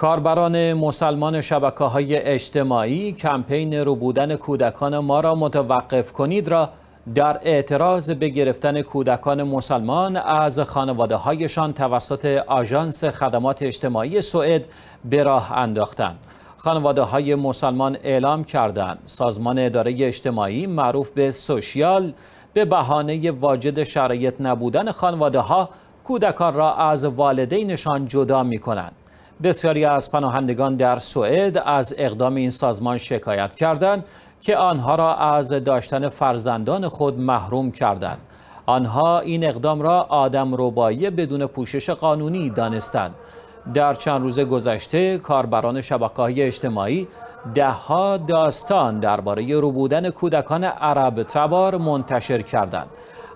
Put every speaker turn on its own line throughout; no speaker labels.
کاربران مسلمان شبکه های اجتماعی کمپین روبودن کودکان ما را متوقف کنید را در اعتراض به گرفتن کودکان مسلمان از خانواده هایشان توسط آژانس خدمات اجتماعی سوئد به راه انداختند. خانواده های مسلمان اعلام کردند سازمان اداره اجتماعی معروف به سوشیال به بهانه واجد شرایط نبودن خانواده ها کودکان را از والدینشان جدا می کنند. بسیاری از پناهندگان در سوئد از اقدام این سازمان شکایت کردند که آنها را از داشتن فرزندان خود محروم کردند. آنها این اقدام را آدم ربایی بدون پوشش قانونی دانستند. در چند روز گذشته کاربران شبکه‌های اجتماعی دهها داستان درباره روبودن کودکان عرب تبار منتشر کردند.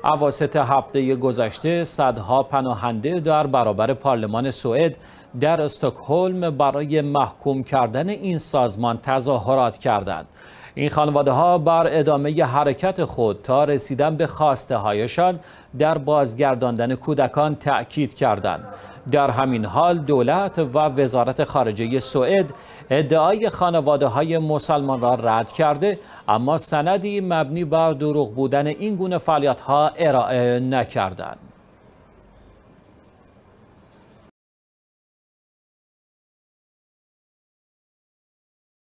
عواسط هفته گذشته صدها پناهنده در برابر پارلمان سوئد در استکهلم برای محکوم کردن این سازمان تظاهرات کردند این خانواده ها بر ادامه حرکت خود تا رسیدن به خواسته هایشان در بازگرداندن کودکان تأکید کردند. در همین حال دولت و وزارت خارجه سوئد ادعای خانواده های مسلمان را رد کرده اما سندی مبنی بر دروغ بودن این گونه فعالیت ها ارائه نکردند.